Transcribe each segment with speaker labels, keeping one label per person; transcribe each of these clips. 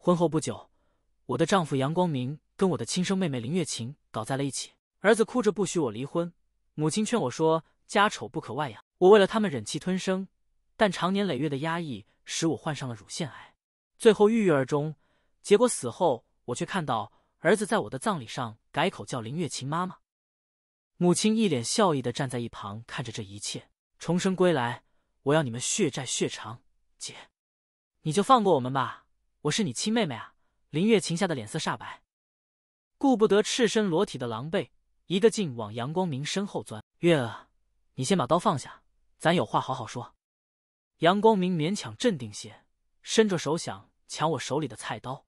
Speaker 1: 婚后不久，我的丈夫杨光明跟我的亲生妹妹林月琴搞在了一起，儿子哭着不许我离婚。母亲劝我说：“家丑不可外扬。”我为了他们忍气吞声，但长年累月的压抑使我患上了乳腺癌，最后郁郁而终。结果死后，我却看到儿子在我的葬礼上改口叫林月琴妈妈。母亲一脸笑意的站在一旁看着这一切。重生归来，我要你们血债血偿。姐，你就放过我们吧。我是你亲妹妹啊！林月琴吓得脸色煞白，顾不得赤身裸体的狼狈，一个劲往杨光明身后钻。月，儿，你先把刀放下，咱有话好好说。杨光明勉强镇定些，伸着手想抢我手里的菜刀。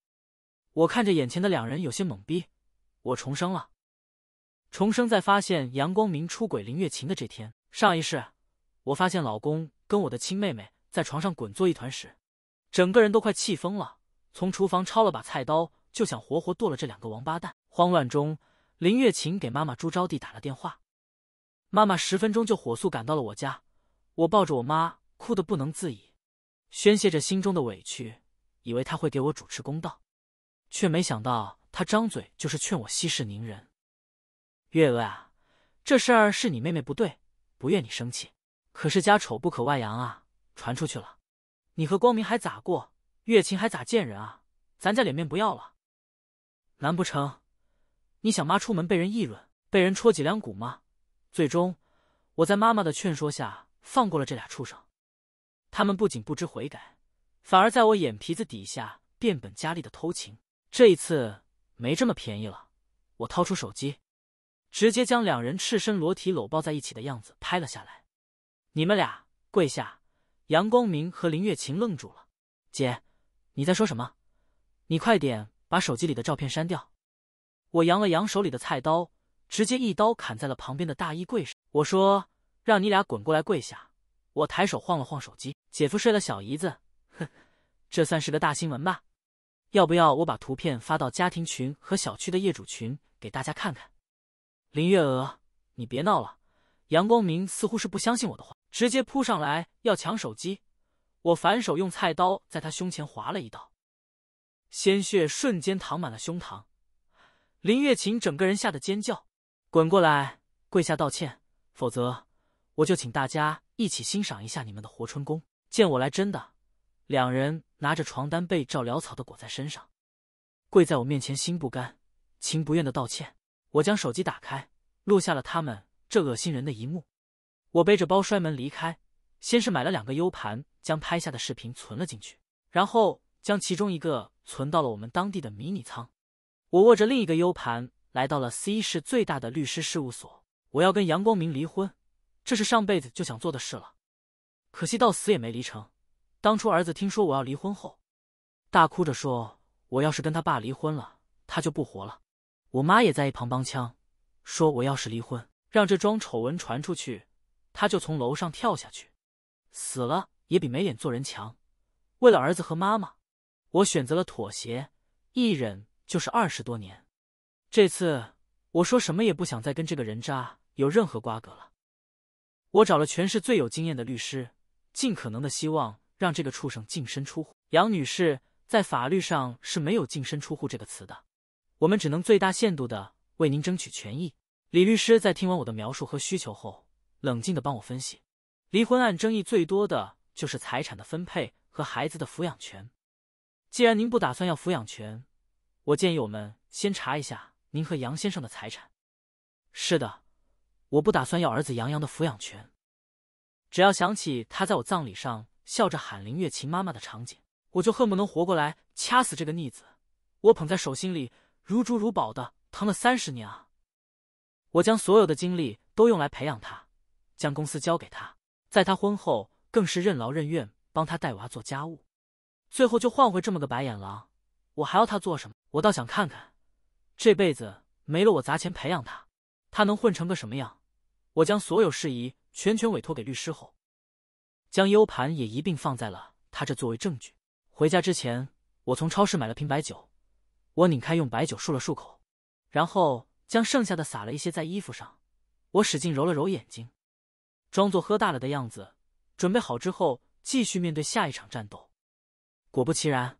Speaker 1: 我看着眼前的两人，有些懵逼。我重生了，重生在发现杨光明出轨林月琴的这天。上一世，我发现老公跟我的亲妹妹在床上滚作一团时，整个人都快气疯了。从厨房抄了把菜刀，就想活活剁了这两个王八蛋。慌乱中，林月琴给妈妈朱招娣打了电话，妈妈十分钟就火速赶到了我家。我抱着我妈哭得不能自已，宣泄着心中的委屈，以为她会给我主持公道，却没想到他张嘴就是劝我息事宁人。月娥啊，这事儿是你妹妹不对，不怨你生气。可是家丑不可外扬啊，传出去了，你和光明还咋过？月琴还咋见人啊？咱家脸面不要了？难不成你想妈出门被人议论、被人戳脊梁骨吗？最终，我在妈妈的劝说下放过了这俩畜生。他们不仅不知悔改，反而在我眼皮子底下变本加厉的偷情。这一次没这么便宜了，我掏出手机，直接将两人赤身裸体搂抱在一起的样子拍了下来。你们俩跪下！杨光明和林月琴愣住了，姐。你在说什么？你快点把手机里的照片删掉！我扬了扬手里的菜刀，直接一刀砍在了旁边的大衣柜上。我说：“让你俩滚过来跪下！”我抬手晃了晃手机。姐夫睡了小姨子，哼，这算是个大新闻吧？要不要我把图片发到家庭群和小区的业主群给大家看看？林月娥，你别闹了！杨光明似乎是不相信我的话，直接扑上来要抢手机。我反手用菜刀在他胸前划了一刀，鲜血瞬间淌满了胸膛。林月琴整个人吓得尖叫，滚过来跪下道歉，否则我就请大家一起欣赏一下你们的活春宫。见我来真的，两人拿着床单被罩潦草的裹在身上，跪在我面前，心不甘情不愿的道歉。我将手机打开，录下了他们这恶心人的一幕。我背着包摔门离开，先是买了两个 U 盘。将拍下的视频存了进去，然后将其中一个存到了我们当地的迷你仓。我握着另一个 U 盘，来到了 C 市最大的律师事务所。我要跟杨光明离婚，这是上辈子就想做的事了，可惜到死也没离成。当初儿子听说我要离婚后，大哭着说：“我要是跟他爸离婚了，他就不活了。”我妈也在一旁帮腔，说：“我要是离婚，让这桩丑闻传出去，他就从楼上跳下去，死了。”也比没脸做人强。为了儿子和妈妈，我选择了妥协，一忍就是二十多年。这次我说什么也不想再跟这个人渣有任何瓜葛了。我找了全市最有经验的律师，尽可能的希望让这个畜生净身出户。杨女士在法律上是没有“净身出户”这个词的，我们只能最大限度的为您争取权益。李律师在听完我的描述和需求后，冷静的帮我分析，离婚案争议最多的。就是财产的分配和孩子的抚养权。既然您不打算要抚养权，我建议我们先查一下您和杨先生的财产。是的，我不打算要儿子杨洋的抚养权。只要想起他在我葬礼上笑着喊林月琴妈妈的场景，我就恨不能活过来掐死这个逆子！我捧在手心里如珠如宝的疼了三十年啊！我将所有的精力都用来培养他，将公司交给他，在他婚后。更是任劳任怨帮他带娃做家务，最后就换回这么个白眼狼，我还要他做什么？我倒想看看，这辈子没了我砸钱培养他，他能混成个什么样？我将所有事宜全权委托给律师后，将 U 盘也一并放在了他这作为证据。回家之前，我从超市买了瓶白酒，我拧开用白酒漱了漱口，然后将剩下的撒了一些在衣服上，我使劲揉了揉眼睛，装作喝大了的样子。准备好之后，继续面对下一场战斗。果不其然，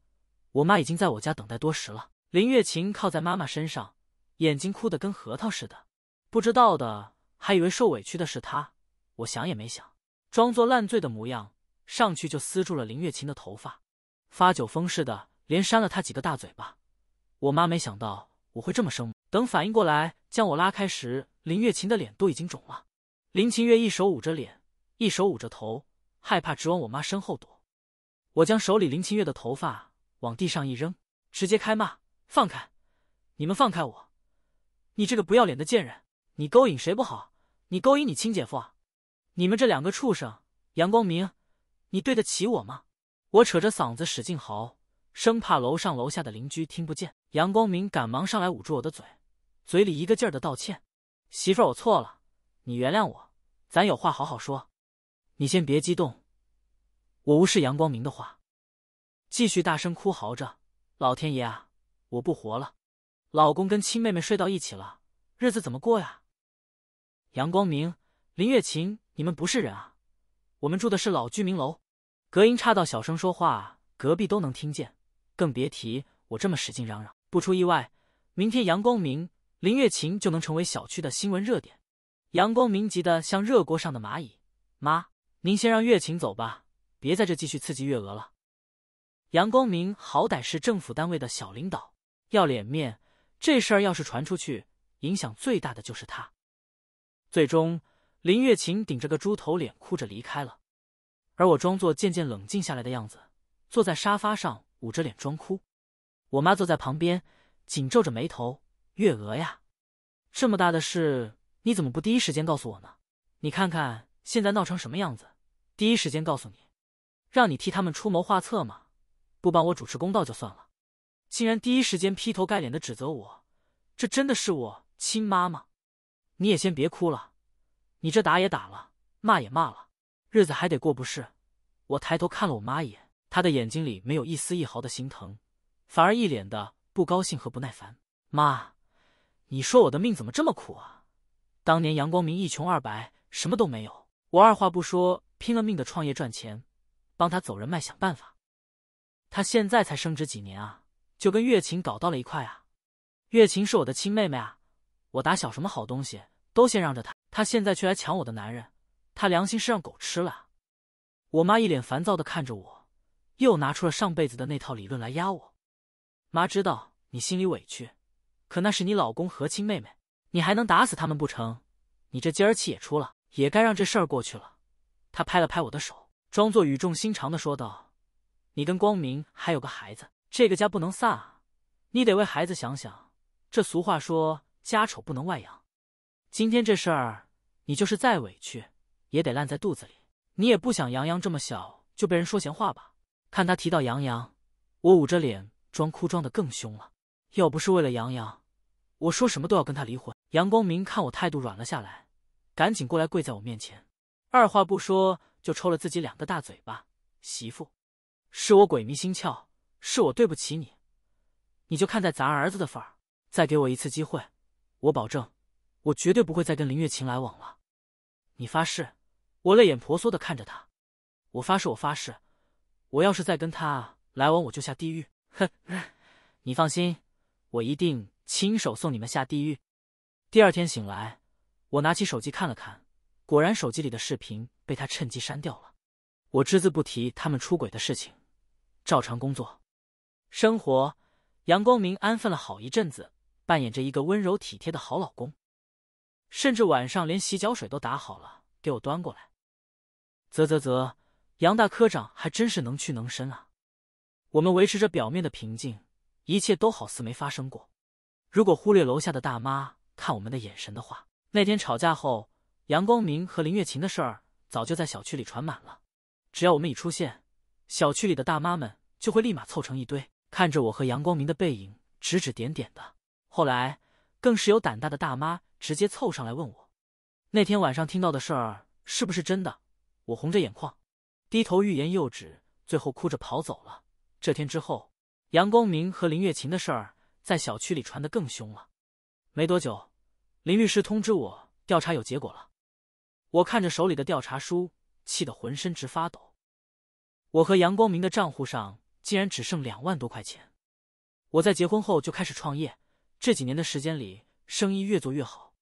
Speaker 1: 我妈已经在我家等待多时了。林月琴靠在妈妈身上，眼睛哭得跟核桃似的，不知道的还以为受委屈的是她。我想也没想，装作烂醉的模样，上去就撕住了林月琴的头发，发酒疯似的连扇了她几个大嘴巴。我妈没想到我会这么生，等反应过来将我拉开时，林月琴的脸都已经肿了。林清月一手捂着脸，一手捂着头。害怕，直往我妈身后躲。我将手里林清月的头发往地上一扔，直接开骂：“放开！你们放开我！你这个不要脸的贱人！你勾引谁不好，你勾引你亲姐夫啊！你们这两个畜生！杨光明，你对得起我吗？”我扯着嗓子使劲嚎，生怕楼上楼下的邻居听不见。杨光明赶忙上来捂住我的嘴，嘴里一个劲儿的道歉：“媳妇儿，我错了，你原谅我，咱有话好好说。”你先别激动，我无视杨光明的话，继续大声哭嚎着：“老天爷啊，我不活了！老公跟亲妹妹睡到一起了，日子怎么过呀？”杨光明、林月琴，你们不是人啊！我们住的是老居民楼，隔音差到小声说话隔壁都能听见，更别提我这么使劲嚷嚷。不出意外，明天杨光明、林月琴就能成为小区的新闻热点。杨光明急得像热锅上的蚂蚁，妈。您先让月琴走吧，别在这继续刺激月娥了。杨光明好歹是政府单位的小领导，要脸面，这事儿要是传出去，影响最大的就是他。最终，林月琴顶着个猪头脸，哭着离开了。而我装作渐渐冷静下来的样子，坐在沙发上，捂着脸装哭。我妈坐在旁边，紧皱着眉头：“月娥呀，这么大的事，你怎么不第一时间告诉我呢？你看看。”现在闹成什么样子？第一时间告诉你，让你替他们出谋划策嘛，不帮我主持公道就算了，竟然第一时间劈头盖脸的指责我，这真的是我亲妈吗？你也先别哭了，你这打也打了，骂也骂了，日子还得过不是？我抬头看了我妈一眼，她的眼睛里没有一丝一毫的心疼，反而一脸的不高兴和不耐烦。妈，你说我的命怎么这么苦啊？当年杨光明一穷二白，什么都没有。我二话不说，拼了命的创业赚钱，帮他走人脉想办法。他现在才升职几年啊，就跟月琴搞到了一块啊。月琴是我的亲妹妹啊，我打小什么好东西都先让着她。她现在却来抢我的男人，她良心是让狗吃了。我妈一脸烦躁的看着我，又拿出了上辈子的那套理论来压我。妈知道你心里委屈，可那是你老公和亲妹妹，你还能打死他们不成？你这今儿气也出了。也该让这事儿过去了。他拍了拍我的手，装作语重心长的说道：“你跟光明还有个孩子，这个家不能散啊！你得为孩子想想。这俗话说，家丑不能外扬。今天这事儿，你就是再委屈，也得烂在肚子里。你也不想杨洋这么小就被人说闲话吧？”看他提到杨洋，我捂着脸装哭，装的更凶了。要不是为了杨洋，我说什么都要跟他离婚。杨光明看我态度软了下来。赶紧过来跪在我面前，二话不说就抽了自己两个大嘴巴。媳妇，是我鬼迷心窍，是我对不起你，你就看在咱儿子的份儿，再给我一次机会，我保证，我绝对不会再跟林月琴来往了。你发誓！我泪眼婆娑的看着他，我发誓，我发誓，我要是再跟他来往，我就下地狱。哼，你放心，我一定亲手送你们下地狱。第二天醒来。我拿起手机看了看，果然手机里的视频被他趁机删掉了。我只字不提他们出轨的事情，照常工作、生活。杨光明安分了好一阵子，扮演着一个温柔体贴的好老公，甚至晚上连洗脚水都打好了给我端过来。啧啧啧，杨大科长还真是能屈能伸啊！我们维持着表面的平静，一切都好似没发生过。如果忽略楼下的大妈看我们的眼神的话。那天吵架后，杨光明和林月琴的事儿早就在小区里传满了。只要我们一出现，小区里的大妈们就会立马凑成一堆，看着我和杨光明的背影指指点点的。后来，更是有胆大的大妈直接凑上来问我，那天晚上听到的事儿是不是真的。我红着眼眶，低头欲言又止，最后哭着跑走了。这天之后，杨光明和林月琴的事儿在小区里传得更凶了。没多久。林律师通知我，调查有结果了。我看着手里的调查书，气得浑身直发抖。我和杨光明的账户上竟然只剩两万多块钱。我在结婚后就开始创业，这几年的时间里，生意越做越好。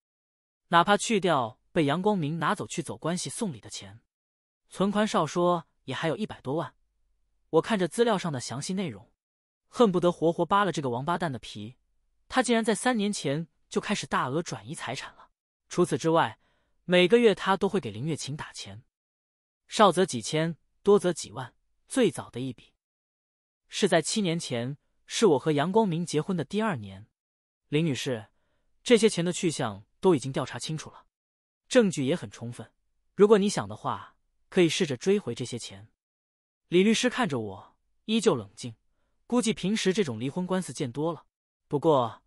Speaker 1: 哪怕去掉被杨光明拿走去走关系送礼的钱，存款少说也还有一百多万。我看着资料上的详细内容，恨不得活活扒了这个王八蛋的皮。他竟然在三年前。就开始大额转移财产了。除此之外，每个月他都会给林月琴打钱，少则几千，多则几万。最早的一笔是在七年前，是我和杨光明结婚的第二年。林女士，这些钱的去向都已经调查清楚了，证据也很充分。如果你想的话，可以试着追回这些钱。李律师看着我，依旧冷静。估计平时这种离婚官司见多了。不过。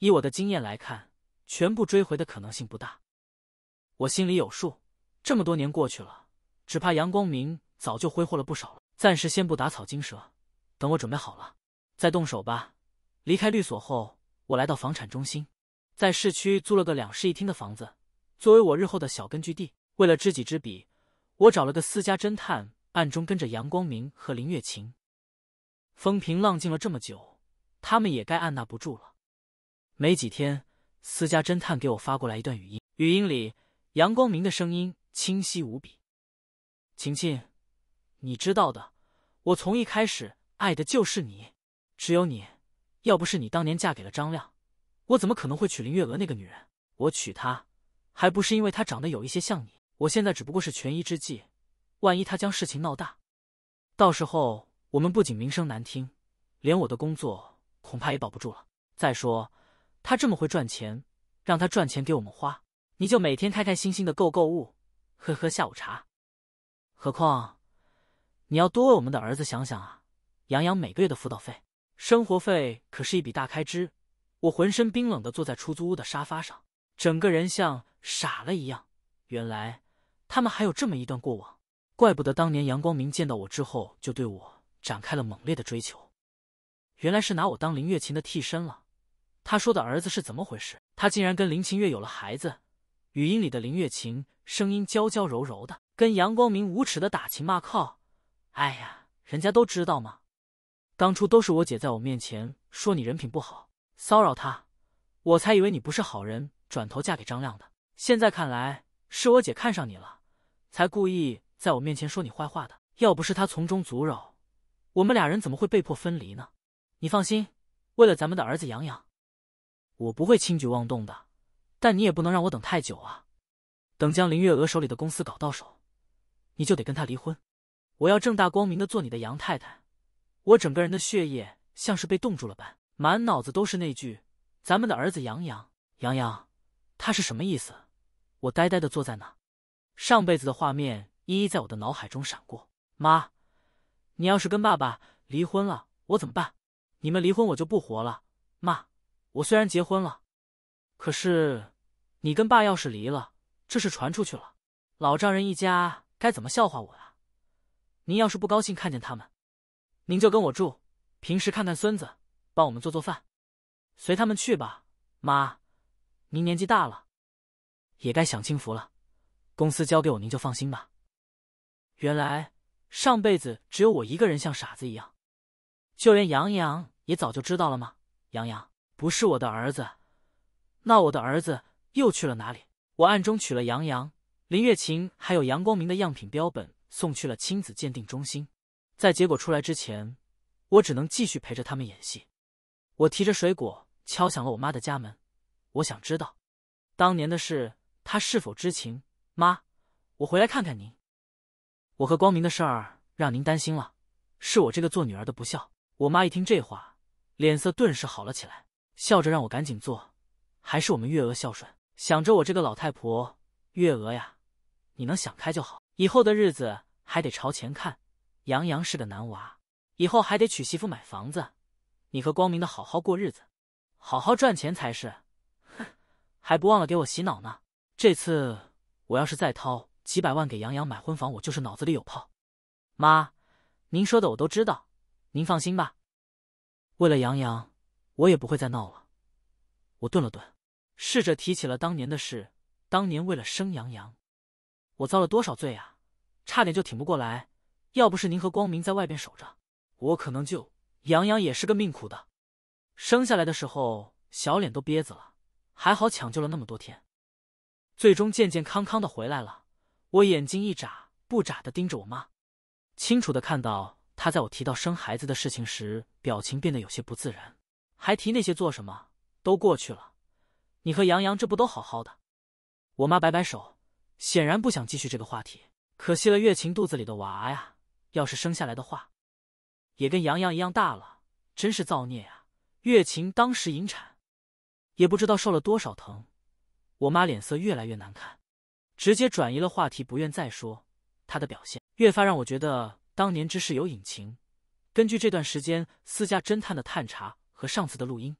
Speaker 1: 以我的经验来看，全部追回的可能性不大。我心里有数，这么多年过去了，只怕杨光明早就挥霍了不少了。暂时先不打草惊蛇，等我准备好了再动手吧。离开律所后，我来到房产中心，在市区租了个两室一厅的房子，作为我日后的小根据地。为了知己知彼，我找了个私家侦探，暗中跟着杨光明和林月琴。风平浪静了这么久，他们也该按捺不住了。没几天，私家侦探给我发过来一段语音，语音里杨光明的声音清晰无比：“晴晴，你知道的，我从一开始爱的就是你，只有你。要不是你当年嫁给了张亮，我怎么可能会娶林月娥那个女人？我娶她，还不是因为她长得有一些像你？我现在只不过是权宜之计，万一她将事情闹大，到时候我们不仅名声难听，连我的工作恐怕也保不住了。再说……”他这么会赚钱，让他赚钱给我们花，你就每天开开心心的购购物，喝喝下午茶。何况，你要多为我们的儿子想想啊！杨洋每个月的辅导费、生活费可是一笔大开支。我浑身冰冷的坐在出租屋的沙发上，整个人像傻了一样。原来他们还有这么一段过往，怪不得当年杨光明见到我之后就对我展开了猛烈的追求，原来是拿我当林月琴的替身了。他说的儿子是怎么回事？他竟然跟林清月有了孩子。语音里的林月琴声音娇娇柔柔的，跟杨光明无耻的打情骂俏。哎呀，人家都知道吗？当初都是我姐在我面前说你人品不好，骚扰她，我才以为你不是好人，转头嫁给张亮的。现在看来，是我姐看上你了，才故意在我面前说你坏话的。要不是她从中阻扰，我们俩人怎么会被迫分离呢？你放心，为了咱们的儿子杨洋。我不会轻举妄动的，但你也不能让我等太久啊！等将林月娥手里的公司搞到手，你就得跟她离婚。我要正大光明的做你的杨太太。我整个人的血液像是被冻住了般，满脑子都是那句：“咱们的儿子杨洋，杨洋，他是什么意思？”我呆呆的坐在那，上辈子的画面一一在我的脑海中闪过。妈，你要是跟爸爸离婚了，我怎么办？你们离婚，我就不活了，妈。我虽然结婚了，可是你跟爸要是离了，这事传出去了，老丈人一家该怎么笑话我啊？您要是不高兴看见他们，您就跟我住，平时看看孙子，帮我们做做饭，随他们去吧。妈，您年纪大了，也该享清福了。公司交给我，您就放心吧。原来上辈子只有我一个人像傻子一样，就连杨洋也早就知道了吗？杨洋。不是我的儿子，那我的儿子又去了哪里？我暗中取了杨洋、林月琴还有杨光明的样品标本，送去了亲子鉴定中心。在结果出来之前，我只能继续陪着他们演戏。我提着水果敲响了我妈的家门，我想知道，当年的事他是否知情？妈，我回来看看您。我和光明的事儿让您担心了，是我这个做女儿的不孝。我妈一听这话，脸色顿时好了起来。笑着让我赶紧做，还是我们月娥孝顺。想着我这个老太婆，月娥呀，你能想开就好。以后的日子还得朝前看。杨洋是个男娃，以后还得娶媳妇买房子。你和光明的好好过日子，好好赚钱才是。哼，还不忘了给我洗脑呢。这次我要是再掏几百万给杨洋买婚房，我就是脑子里有泡。妈，您说的我都知道，您放心吧。为了杨洋。我也不会再闹了。我顿了顿，试着提起了当年的事。当年为了生杨洋，我遭了多少罪啊！差点就挺不过来，要不是您和光明在外边守着，我可能就……杨洋也是个命苦的，生下来的时候小脸都憋紫了，还好抢救了那么多天，最终健健康康的回来了。我眼睛一眨不眨的盯着我妈，清楚的看到她在我提到生孩子的事情时，表情变得有些不自然。还提那些做什么？都过去了。你和杨洋这不都好好的？我妈摆摆手，显然不想继续这个话题。可惜了月琴肚子里的娃呀，要是生下来的话，也跟杨洋一样大了，真是造孽啊！月琴当时引产，也不知道受了多少疼。我妈脸色越来越难看，直接转移了话题，不愿再说她的表现，越发让我觉得当年之事有隐情。根据这段时间私家侦探的探查。和上次的录音，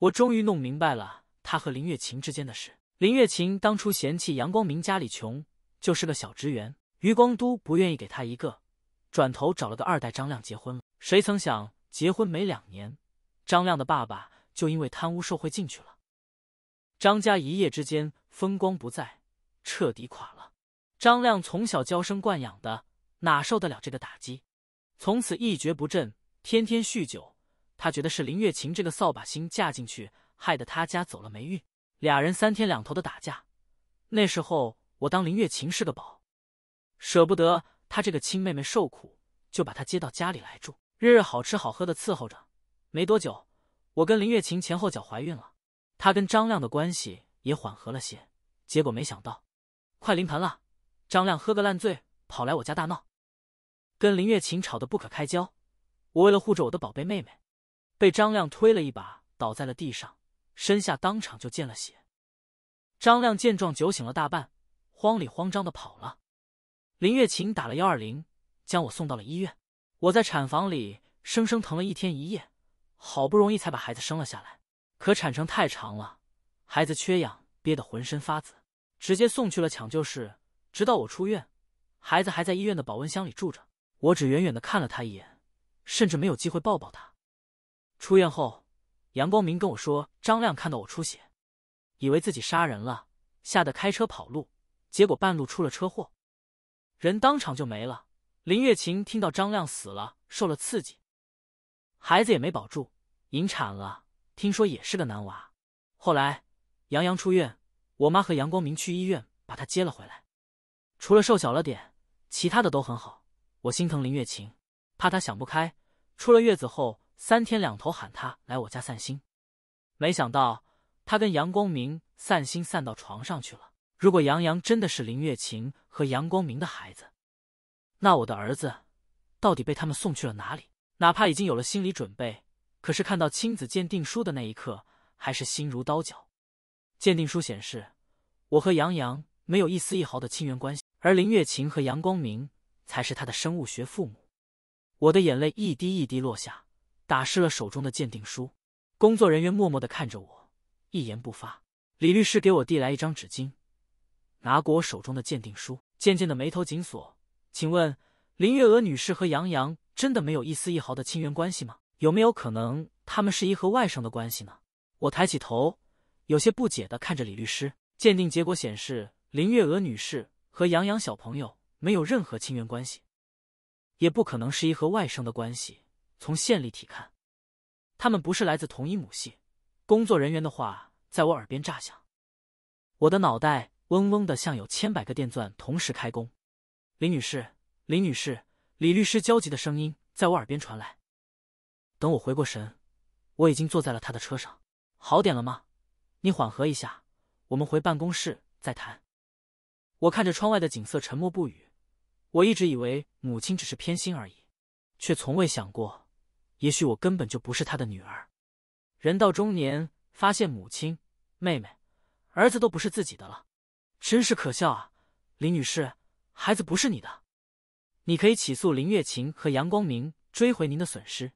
Speaker 1: 我终于弄明白了他和林月琴之间的事。林月琴当初嫌弃杨光明家里穷，就是个小职员，余光都不愿意给他一个，转头找了个二代张亮结婚了。谁曾想，结婚没两年，张亮的爸爸就因为贪污受贿进去了，张家一夜之间风光不再，彻底垮了。张亮从小娇生惯养的，哪受得了这个打击？从此一蹶不振，天天酗酒。他觉得是林月琴这个扫把星嫁进去，害得他家走了霉运。俩人三天两头的打架。那时候我当林月琴是个宝，舍不得她这个亲妹妹受苦，就把她接到家里来住，日日好吃好喝的伺候着。没多久，我跟林月琴前后脚怀孕了，她跟张亮的关系也缓和了些。结果没想到，快临盆了，张亮喝个烂醉跑来我家大闹，跟林月琴吵得不可开交。我为了护着我的宝贝妹妹。被张亮推了一把，倒在了地上，身下当场就见了血。张亮见状酒醒了大半，慌里慌张的跑了。林月琴打了幺二零，将我送到了医院。我在产房里生生疼了一天一夜，好不容易才把孩子生了下来。可产程太长了，孩子缺氧憋得浑身发紫，直接送去了抢救室。直到我出院，孩子还在医院的保温箱里住着。我只远远的看了他一眼，甚至没有机会抱抱他。出院后，杨光明跟我说，张亮看到我出血，以为自己杀人了，吓得开车跑路，结果半路出了车祸，人当场就没了。林月琴听到张亮死了，受了刺激，孩子也没保住，引产了。听说也是个男娃。后来杨洋出院，我妈和杨光明去医院把他接了回来，除了瘦小了点，其他的都很好。我心疼林月琴，怕她想不开，出了月子后。三天两头喊他来我家散心，没想到他跟杨光明散心散到床上去了。如果杨洋真的是林月琴和杨光明的孩子，那我的儿子到底被他们送去了哪里？哪怕已经有了心理准备，可是看到亲子鉴定书的那一刻，还是心如刀绞。鉴定书显示，我和杨洋没有一丝一毫的亲缘关系，而林月琴和杨光明才是他的生物学父母。我的眼泪一滴一滴落下。打湿了手中的鉴定书，工作人员默默的看着我，一言不发。李律师给我递来一张纸巾，拿过我手中的鉴定书，渐渐的眉头紧锁。请问林月娥女士和杨洋真的没有一丝一毫的亲缘关系吗？有没有可能他们是一和外甥的关系呢？我抬起头，有些不解的看着李律师。鉴定结果显示，林月娥女士和杨洋小朋友没有任何亲缘关系，也不可能是一和外甥的关系。从线粒体看，他们不是来自同一母系。工作人员的话在我耳边炸响，我的脑袋嗡嗡的，像有千百个电钻同时开工。林女士，林女士，李律师焦急的声音在我耳边传来。等我回过神，我已经坐在了他的车上。好点了吗？你缓和一下，我们回办公室再谈。我看着窗外的景色，沉默不语。我一直以为母亲只是偏心而已，却从未想过。也许我根本就不是他的女儿。人到中年，发现母亲、妹妹、儿子都不是自己的了，真是可笑啊！林女士，孩子不是你的，你可以起诉林月琴和杨光明，追回您的损失。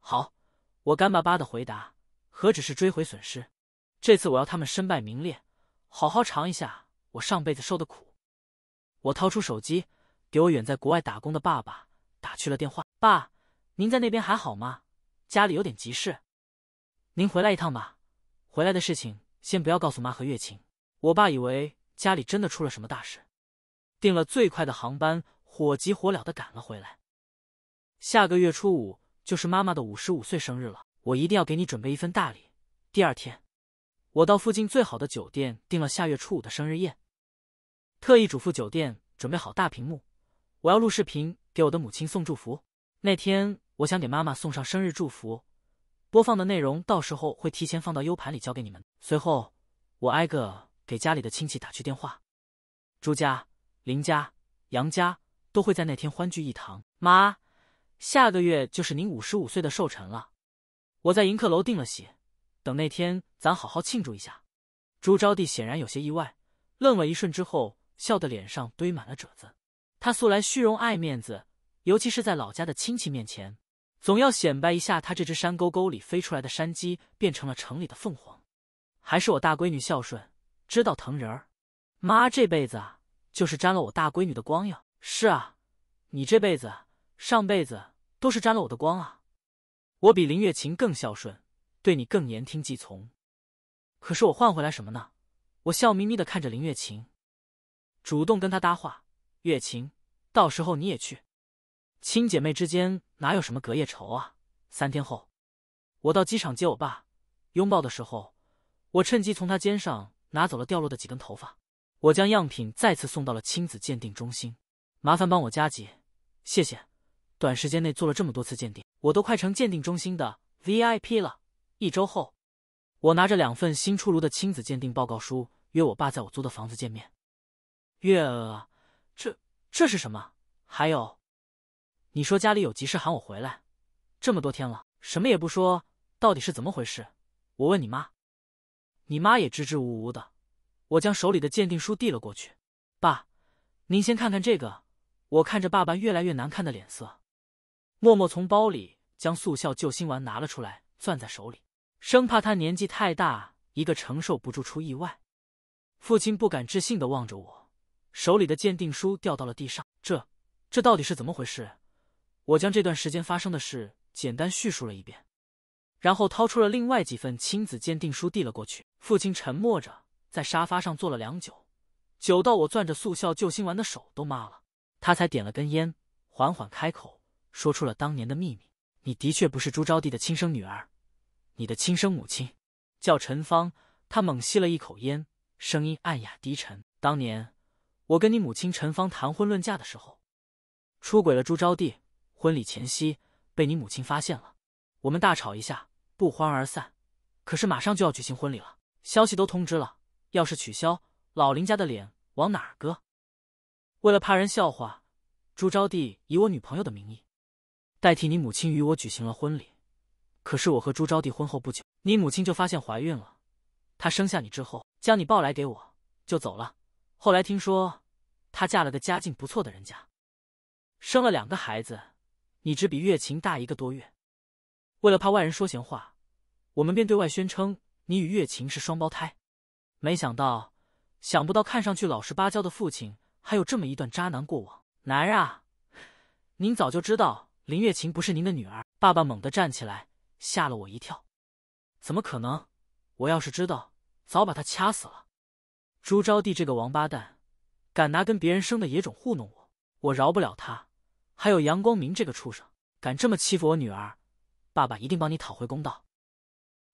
Speaker 1: 好，我干巴巴的回答。何止是追回损失？这次我要他们身败名裂，好好尝一下我上辈子受的苦。我掏出手机，给我远在国外打工的爸爸打去了电话。爸。您在那边还好吗？家里有点急事，您回来一趟吧。回来的事情先不要告诉妈和月琴。我爸以为家里真的出了什么大事，订了最快的航班，火急火燎的赶了回来。下个月初五就是妈妈的五十五岁生日了，我一定要给你准备一份大礼。第二天，我到附近最好的酒店订了下月初五的生日宴，特意嘱咐酒店准备好大屏幕，我要录视频给我的母亲送祝福。那天我想给妈妈送上生日祝福，播放的内容到时候会提前放到 U 盘里交给你们。随后，我挨个给家里的亲戚打去电话，朱家、林家、杨家都会在那天欢聚一堂。妈，下个月就是您五十五岁的寿辰了，我在迎客楼订了席，等那天咱好好庆祝一下。朱招娣显然有些意外，愣了一瞬之后，笑得脸上堆满了褶子。他素来虚荣爱面子。尤其是在老家的亲戚面前，总要显摆一下他这只山沟沟里飞出来的山鸡变成了城里的凤凰。还是我大闺女孝顺，知道疼人儿，妈这辈子啊，就是沾了我大闺女的光呀。是啊，你这辈子、上辈子都是沾了我的光啊。我比林月琴更孝顺，对你更言听计从。可是我换回来什么呢？我笑眯眯的看着林月琴，主动跟她搭话。月琴，到时候你也去。亲姐妹之间哪有什么隔夜仇啊？三天后，我到机场接我爸，拥抱的时候，我趁机从他肩上拿走了掉落的几根头发。我将样品再次送到了亲子鉴定中心，麻烦帮我加急，谢谢。短时间内做了这么多次鉴定，我都快成鉴定中心的 VIP 了。一周后，我拿着两份新出炉的亲子鉴定报告书，约我爸在我租的房子见面。月娥，这这是什么？还有。你说家里有急事喊我回来，这么多天了，什么也不说，到底是怎么回事？我问你妈，你妈也支支吾吾的。我将手里的鉴定书递了过去，爸，您先看看这个。我看着爸爸越来越难看的脸色，默默从包里将速效救心丸拿了出来，攥在手里，生怕他年纪太大，一个承受不住出意外。父亲不敢置信的望着我，手里的鉴定书掉到了地上。这，这到底是怎么回事？我将这段时间发生的事简单叙述了一遍，然后掏出了另外几份亲子鉴定书递了过去。父亲沉默着，在沙发上坐了良久，久到我攥着速效救心丸的手都麻了。他才点了根烟，缓缓开口说出了当年的秘密：“你的确不是朱招娣的亲生女儿，你的亲生母亲叫陈芳。”他猛吸了一口烟，声音暗哑低沉：“当年我跟你母亲陈芳谈婚论嫁的时候，出轨了朱招娣。”婚礼前夕被你母亲发现了，我们大吵一下，不欢而散。可是马上就要举行婚礼了，消息都通知了。要是取消，老林家的脸往哪儿搁？为了怕人笑话，朱招娣以我女朋友的名义，代替你母亲与我举行了婚礼。可是我和朱招娣婚后不久，你母亲就发现怀孕了。她生下你之后，将你抱来给我，就走了。后来听说，她嫁了个家境不错的人家，生了两个孩子。你只比月琴大一个多月，为了怕外人说闲话，我们便对外宣称你与月琴是双胞胎。没想到，想不到，看上去老实巴交的父亲还有这么一段渣男过往。男人啊，您早就知道林月琴不是您的女儿。爸爸猛地站起来，吓了我一跳。怎么可能？我要是知道，早把她掐死了。朱招娣这个王八蛋，敢拿跟别人生的野种糊弄我，我饶不了他。还有杨光明这个畜生，敢这么欺负我女儿，爸爸一定帮你讨回公道。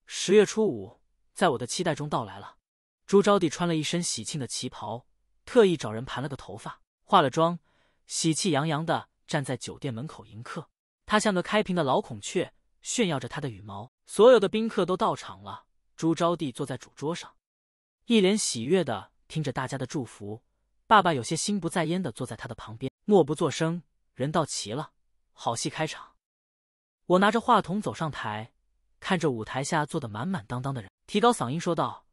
Speaker 1: 十月初五，在我的期待中到来了。朱招娣穿了一身喜庆的旗袍，特意找人盘了个头发，化了妆，喜气洋洋的站在酒店门口迎客。她像个开屏的老孔雀，炫耀着她的羽毛。所有的宾客都到场了，朱招娣坐在主桌上，一脸喜悦的听着大家的祝福。爸爸有些心不在焉的坐在他的旁边，默不作声。人到齐了，好戏开场。我拿着话筒走上台，看着舞台下坐得满满当当的人，提高嗓音说道：“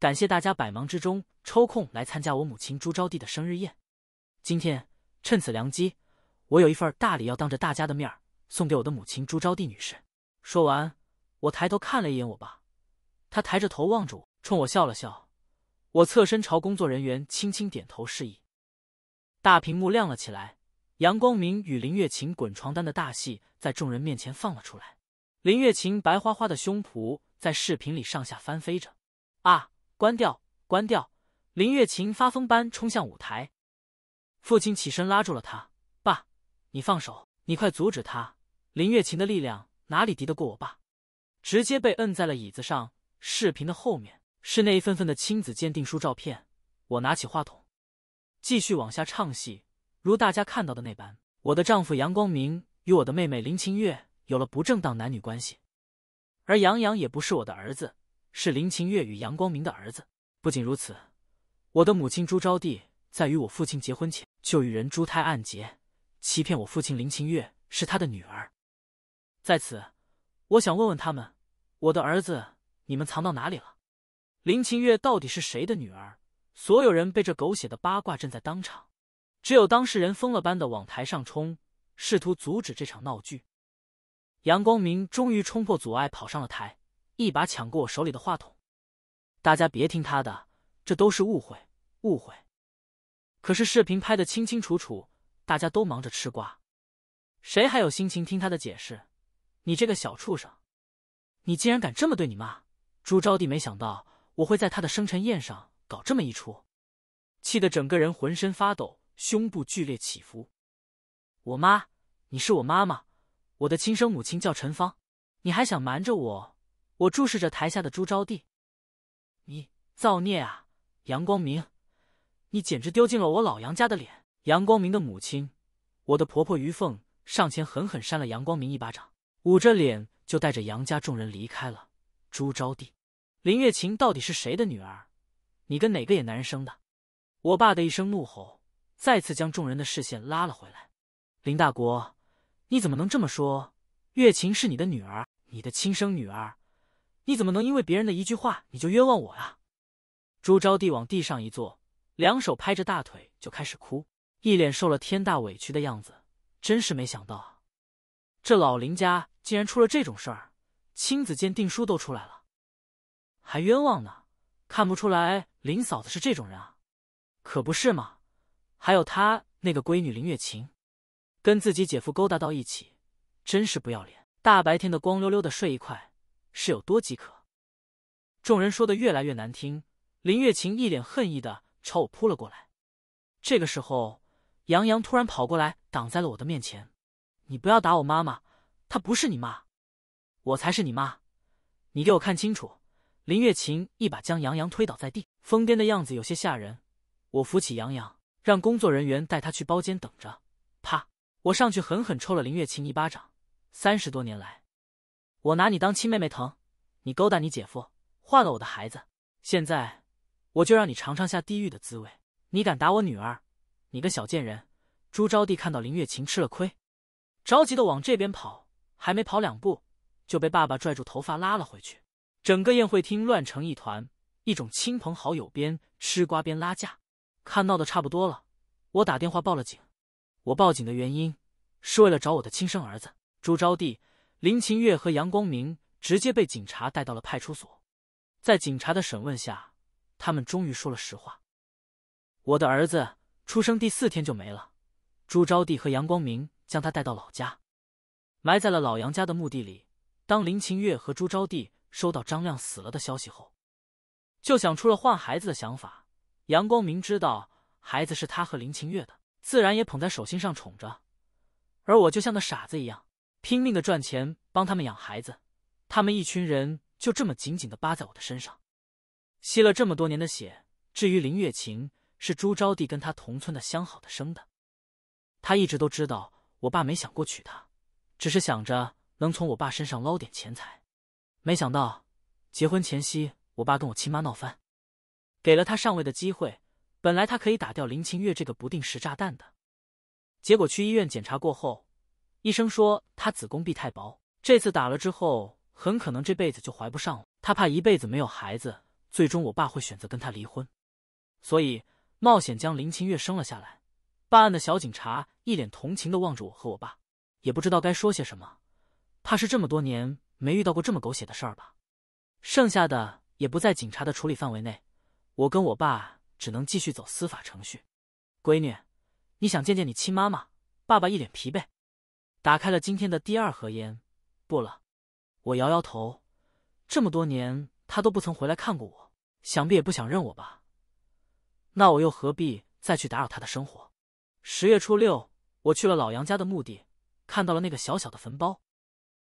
Speaker 1: 感谢大家百忙之中抽空来参加我母亲朱招娣的生日宴。今天趁此良机，我有一份大礼要当着大家的面送给我的母亲朱招娣女士。”说完，我抬头看了一眼我爸，他抬着头望着我，冲我笑了笑。我侧身朝工作人员轻轻点头示意，大屏幕亮了起来。杨光明与林月琴滚床单的大戏在众人面前放了出来，林月琴白花花的胸脯在视频里上下翻飞着。啊！关掉，关掉！林月琴发疯般冲向舞台，父亲起身拉住了他：“爸，你放手，你快阻止他！”林月琴的力量哪里敌得过我爸？直接被摁在了椅子上。视频的后面是那一份份的亲子鉴定书照片。我拿起话筒，继续往下唱戏。如大家看到的那般，我的丈夫杨光明与我的妹妹林晴月有了不正当男女关系，而杨洋也不是我的儿子，是林晴月与杨光明的儿子。不仅如此，我的母亲朱招娣在与我父亲结婚前就与人珠胎暗结，欺骗我父亲林晴月是他的女儿。在此，我想问问他们，我的儿子你们藏到哪里了？林晴月到底是谁的女儿？所有人被这狗血的八卦震在当场。只有当事人疯了般的往台上冲，试图阻止这场闹剧。杨光明终于冲破阻碍，跑上了台，一把抢过我手里的话筒：“大家别听他的，这都是误会，误会！可是视频拍得清清楚楚，大家都忙着吃瓜，谁还有心情听他的解释？你这个小畜生，你竟然敢这么对你妈！”朱招娣没想到我会在他的生辰宴上搞这么一出，气得整个人浑身发抖。胸部剧烈起伏，我妈，你是我妈妈，我的亲生母亲叫陈芳，你还想瞒着我？我注视着台下的朱招娣，你造孽啊，杨光明，你简直丢尽了我老杨家的脸！杨光明的母亲，我的婆婆于凤上前狠狠扇了杨光明一巴掌，捂着脸就带着杨家众人离开了。朱招娣，林月琴到底是谁的女儿？你跟哪个野男人生的？我爸的一声怒吼。再次将众人的视线拉了回来。林大国，你怎么能这么说？月琴是你的女儿，你的亲生女儿，你怎么能因为别人的一句话你就冤枉我啊？朱招娣往地上一坐，两手拍着大腿就开始哭，一脸受了天大委屈的样子。真是没想到，这老林家竟然出了这种事儿，亲子鉴定书都出来了，还冤枉呢？看不出来林嫂子是这种人啊？可不是吗？还有他那个闺女林月琴，跟自己姐夫勾搭到一起，真是不要脸！大白天的光溜溜的睡一块，是有多饥渴？众人说的越来越难听，林月琴一脸恨意的朝我扑了过来。这个时候，杨洋突然跑过来挡在了我的面前：“你不要打我妈妈，她不是你妈，我才是你妈！你给我看清楚！”林月琴一把将杨洋推倒在地，疯癫的样子有些吓人。我扶起杨洋。让工作人员带他去包间等着。啪！我上去狠狠抽了林月琴一巴掌。三十多年来，我拿你当亲妹妹疼，你勾搭你姐夫，换了我的孩子。现在，我就让你尝尝下地狱的滋味！你敢打我女儿，你个小贱人！朱招娣看到林月琴吃了亏，着急的往这边跑，还没跑两步，就被爸爸拽住头发拉了回去。整个宴会厅乱成一团，一种亲朋好友边吃瓜边拉架。看闹得差不多了，我打电话报了警。我报警的原因是为了找我的亲生儿子朱招娣、林琴月和杨光明，直接被警察带到了派出所。在警察的审问下，他们终于说了实话：我的儿子出生第四天就没了。朱招娣和杨光明将他带到老家，埋在了老杨家的墓地里。当林琴月和朱招娣收到张亮死了的消息后，就想出了换孩子的想法。杨光明知道孩子是他和林晴月的，自然也捧在手心上宠着，而我就像个傻子一样，拼命的赚钱帮他们养孩子。他们一群人就这么紧紧的扒在我的身上，吸了这么多年的血。至于林月琴，是朱招娣跟他同村的相好的生的，他一直都知道我爸没想过娶她，只是想着能从我爸身上捞点钱财。没想到，结婚前夕，我爸跟我亲妈闹翻。给了他上位的机会，本来他可以打掉林清月这个不定时炸弹的，结果去医院检查过后，医生说他子宫壁太薄，这次打了之后很可能这辈子就怀不上了。他怕一辈子没有孩子，最终我爸会选择跟他离婚，所以冒险将林清月生了下来。办案的小警察一脸同情的望着我和我爸，也不知道该说些什么，怕是这么多年没遇到过这么狗血的事儿吧。剩下的也不在警察的处理范围内。我跟我爸只能继续走司法程序。闺女，你想见见你亲妈妈？爸爸一脸疲惫，打开了今天的第二盒烟。不了，我摇摇头。这么多年，他都不曾回来看过我，想必也不想认我吧。那我又何必再去打扰他的生活？十月初六，我去了老杨家的墓地，看到了那个小小的坟包，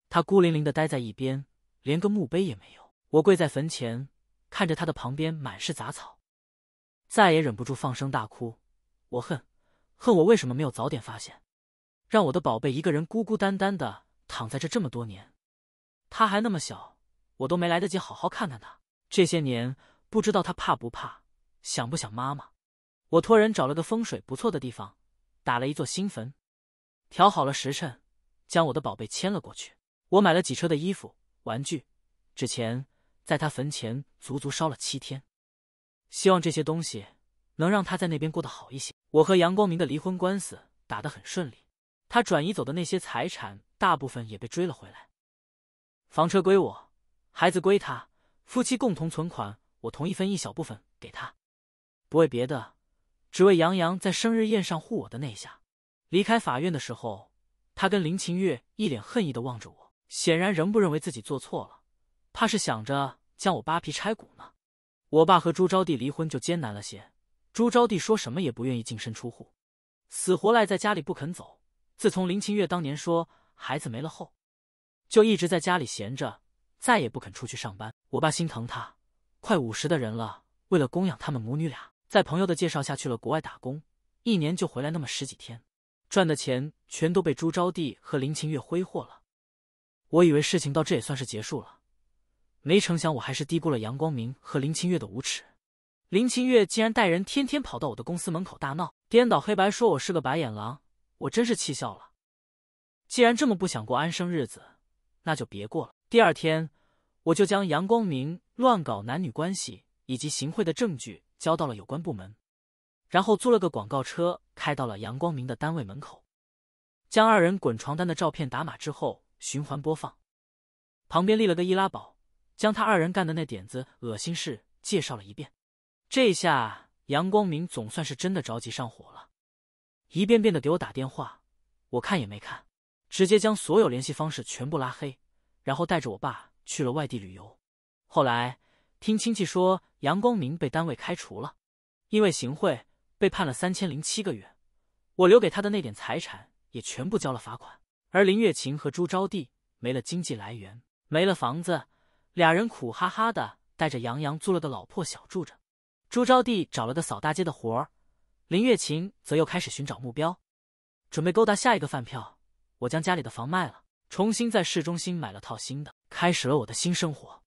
Speaker 1: 他孤零零的待在一边，连个墓碑也没有。我跪在坟前。看着他的旁边满是杂草，再也忍不住放声大哭。我恨，恨我为什么没有早点发现，让我的宝贝一个人孤孤单单的躺在这这么多年。他还那么小，我都没来得及好好看看他。这些年不知道他怕不怕，想不想妈妈。我托人找了个风水不错的地方，打了一座新坟，调好了时辰，将我的宝贝牵了过去。我买了几车的衣服、玩具、纸钱。在他坟前足足烧了七天，希望这些东西能让他在那边过得好一些。我和杨光明的离婚官司打得很顺利，他转移走的那些财产大部分也被追了回来。房车归我，孩子归他，夫妻共同存款我同意分一小部分给他，不为别的，只为杨洋在生日宴上护我的那一下。离开法院的时候，他跟林晴月一脸恨意的望着我，显然仍不认为自己做错了，怕是想着。将我扒皮拆骨呢？我爸和朱招娣离婚就艰难了些，朱招娣说什么也不愿意净身出户，死活赖在家里不肯走。自从林清月当年说孩子没了后，就一直在家里闲着，再也不肯出去上班。我爸心疼她，快五十的人了，为了供养他们母女俩，在朋友的介绍下去了国外打工，一年就回来那么十几天，赚的钱全都被朱招娣和林清月挥霍了。我以为事情到这也算是结束了。没成想，我还是低估了杨光明和林清月的无耻。林清月竟然带人天天跑到我的公司门口大闹，颠倒黑白，说我是个白眼狼，我真是气笑了。既然这么不想过安生日子，那就别过了。第二天，我就将杨光明乱搞男女关系以及行贿的证据交到了有关部门，然后租了个广告车开到了杨光明的单位门口，将二人滚床单的照片打码之后循环播放，旁边立了个易拉宝。将他二人干的那点子恶心事介绍了一遍，这下杨光明总算是真的着急上火了，一遍遍的给我打电话，我看也没看，直接将所有联系方式全部拉黑，然后带着我爸去了外地旅游。后来听亲戚说，杨光明被单位开除了，因为行贿被判了三千零七个月，我留给他的那点财产也全部交了罚款，而林月琴和朱招娣没了经济来源，没了房子。俩人苦哈哈的带着杨洋租了个老破小住着，朱招娣找了个扫大街的活儿，林月琴则又开始寻找目标，准备勾搭下一个饭票。我将家里的房卖了，重新在市中心买了套新的，开始了我的新生活。